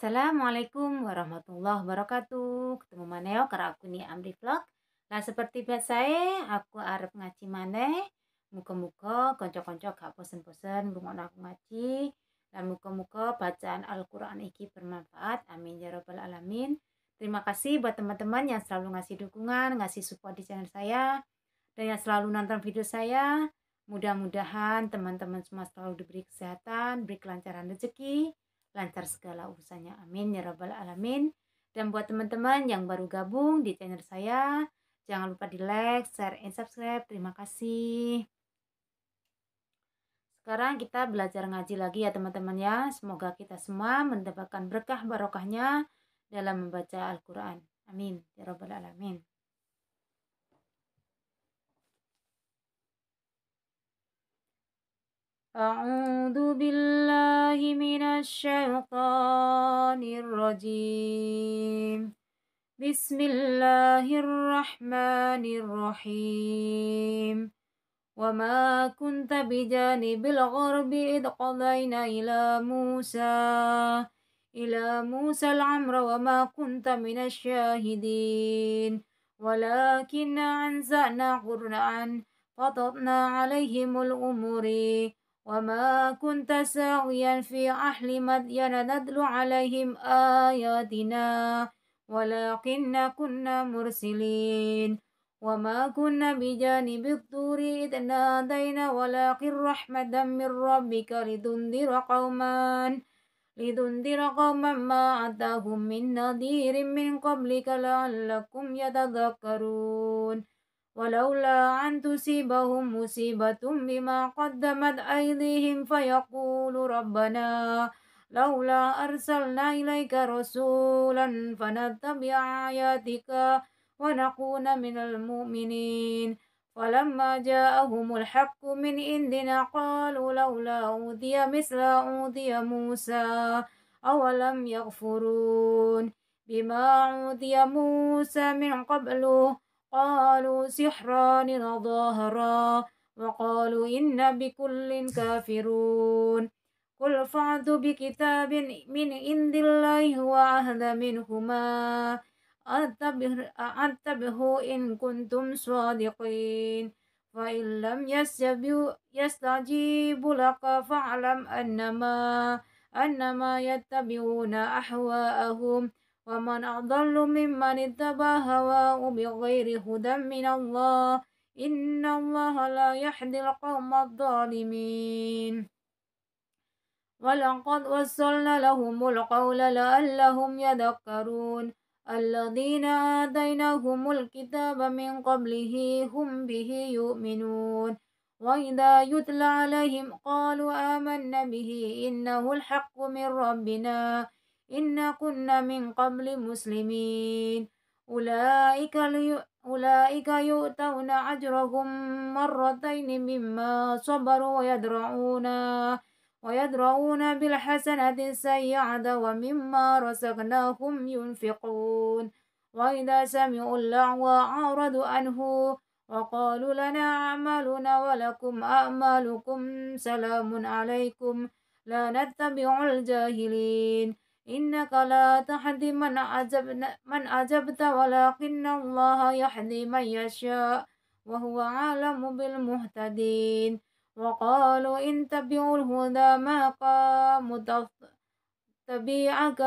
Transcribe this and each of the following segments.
Assalamualaikum warahmatullahi wabarakatuh. Ketemu maneo ya? karena aku ni Amri Vlog. Nah seperti biasa aku arep ngaji mana muka-muka konco-konco gak bosen-bosen ngrungokno aku ngaji. Dan muka-muka bacaan Al-Qur'an iki bermanfaat. Amin ya rabbal alamin. Terima kasih buat teman-teman yang selalu ngasih dukungan, ngasih support di channel saya dan yang selalu nonton video saya. Mudah-mudahan teman-teman semua selalu diberi kesehatan, beri kelancaran rezeki lancar segala urusannya. Amin ya rabbal alamin. Dan buat teman-teman yang baru gabung di channel saya, jangan lupa di like, share, and subscribe. Terima kasih. Sekarang kita belajar ngaji lagi ya teman-teman ya. Semoga kita semua mendapatkan berkah barokahnya dalam membaca Al-Quran. Amin. Ya Rabbal Alamin. أعوذ بالله من الشيطان الرجيم بسم الله الرحمن الرحيم وما كنت بجانب الغرب إذ قضينا إلى موسى إلى موسى العمر وما كنت من الشاهدين ولكن أنزعنا قرآن فطرنا عليهم الأمور وما كنت ساويا في أهل مدين نتلو عليهم آياتنا ولكن كنا مرسلين وما كنا بجانب الطور إذ نادينا ولكن رحمة من ربك لتنذر قوما لتنذر قوما ما أتاهم من نذير من قبلك لعلكم يتذكرون ولولا أن تصيبهم مصيبة بما قدمت أيديهم فيقول ربنا لولا أرسلنا إليك رسولا فنتبع آياتك ونكون من المؤمنين فلما جاءهم الحق من عندنا قالوا لولا أوذي مثل أوذي موسى أولم يغفرون بما أوذي موسى من قبله قالوا سحران ظاهرا وقالوا إنا بكل كافرون قل فعذوا بكتاب من عند الله هو أهدى منهما أتبه إن كنتم صادقين فإن لم يستجيبوا لك فاعلم أنما أنما يتبعون أهواءهم ومن أضل ممن اتبع هواه بغير هدى من الله إن الله لا يهدي القوم الظالمين ولقد وصلنا لهم القول لعلهم يذكرون الذين آتيناهم الكتاب من قبله هم به يؤمنون وإذا يتلى عليهم قالوا آمنا به إنه الحق من ربنا إنا كنا من قبل مسلمين أولئك, أولئك يؤتون أجرهم مرتين مما صبروا ويدرعون ويدرعون بالحسنة السيئة ومما رزقناهم ينفقون وإذا سمعوا اللعوى أعرضوا عنه وقالوا لنا أعمالنا ولكم أعمالكم سلام عليكم لا نتبع الجاهلين إنك لا تحدي من عجب من عجبت ولكن الله يحدي من يشاء وهو أعلم بالمهتدين وقالوا إن تبعوا الهدى ما قامت تبيعك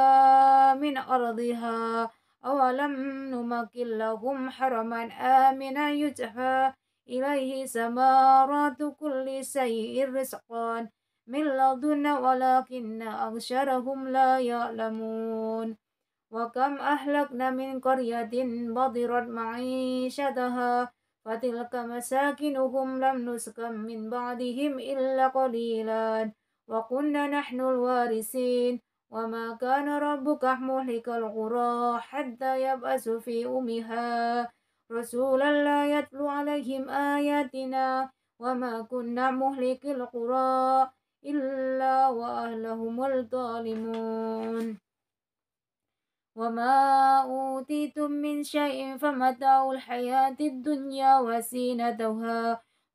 من أرضها أولم نمكن لهم حرما آمنا يجحى إليه سمارات كل شيء رزقا من لدن ولكن أكثرهم لا يعلمون وكم أهلكنا من قرية بضرت معيشتها فتلك مساكنهم لم نسكن من بعدهم إلا قليلا وكنا نحن الوارثين وما كان ربك مهلك القرى حتى يبأس في أمها رسولا لا يتلو عليهم آياتنا وما كنا مهلك القرى إلا وأهلهم الظالمون وما أوتيتم من شيء فمتاع الحياة الدنيا وزينتها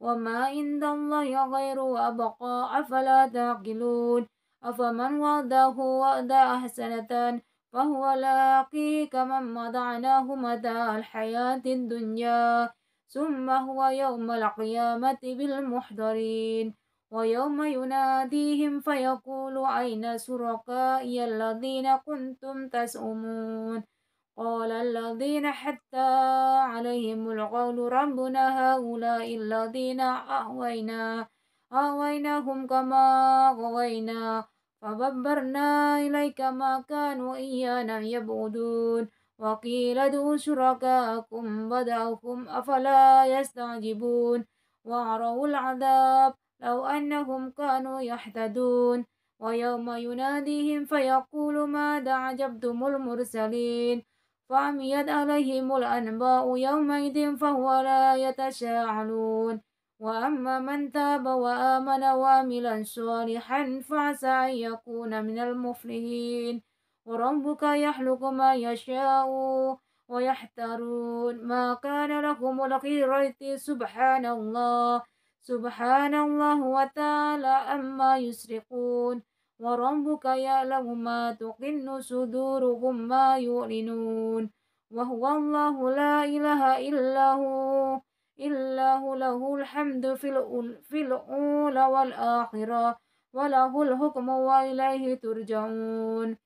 وما عند الله غير أبقى أفلا تعقلون أفمن وعده وعد أحسنة فهو لاقي كمن مضعناه متاع الحياة الدنيا ثم هو يوم القيامة بالمحضرين ويوم يناديهم فيقول أين شركائي الذين كنتم تزعمون قال الذين حتى عليهم القول ربنا هؤلاء الذين أهوينا أهويناهم كما غوينا فببرنا إليك ما كانوا إيانا يبعدون وقيل ادعوا شركاءكم بدعوكم أفلا يستعجبون وعروا العذاب لو أنهم كانوا يحتدون ويوم يناديهم فيقول ماذا عجبتم المرسلين فعميت عليهم الأنباء يومئذ فهو لا يتشاعلون وأما من تاب وآمن وعمل صالحا فعسى أن يكون من المفلحين وربك يخلق ما يشاء ويحترون ما كان لهم الخيرة سبحان الله سبحان الله وتعالى أما يسرقون وربك يعلم ما تقن صدورهم ما يعلنون وهو الله لا إله إلا هو إلا هو له الحمد في الأولى والآخرة وله الحكم وإليه ترجعون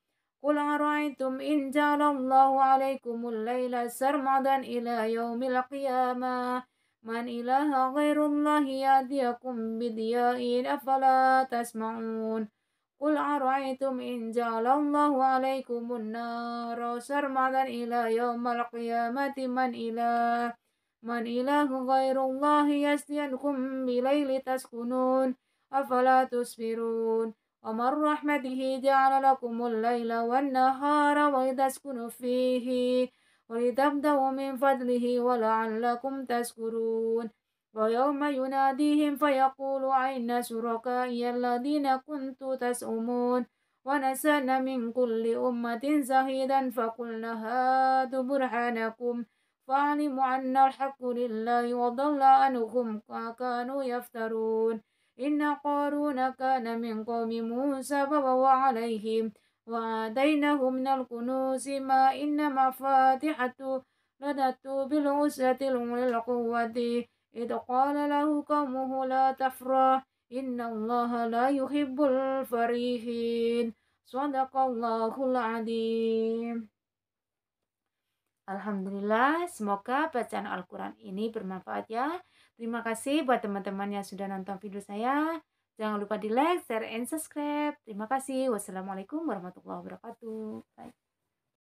قل أرأيتم إن جعل الله عليكم الليل سرمدا إلى يوم القيامة من إله غير الله يهديكم بضياء أفلا تسمعون قل أرأيتم إن جعل الله عليكم النار سرمدا إلى يوم القيامة من إله من إله غير الله يسقيكم بليل تسكنون أفلا تسفرون ومن رحمته جعل لكم الليل والنهار وتسكنوا فيه ولتبدأوا من فضله ولعلكم تشكرون ويوم يناديهم فيقول أين شركائي الذين كنتم تزعمون ونسأنا من كل أمة زهيدا فقلنا هاتوا برهانكم فعلموا أن الحق لله وضل عنهم ما كانوا يفترون إن قارون كان من قوم موسى فبوى عليهم وآتيناه من الكنوز ما إن مفاتحه لدت بالعسرة الأولى القوة إذ قال له قومه لا تفرح إن الله لا يحب الفريحين صدق الله العظيم Alhamdulillah, semoga bacaan Al-Quran ini bermanfaat ya. Terima kasih buat teman-teman yang sudah nonton video saya. Jangan lupa di like, share, and subscribe. Terima kasih. Wassalamualaikum warahmatullahi wabarakatuh. Bye.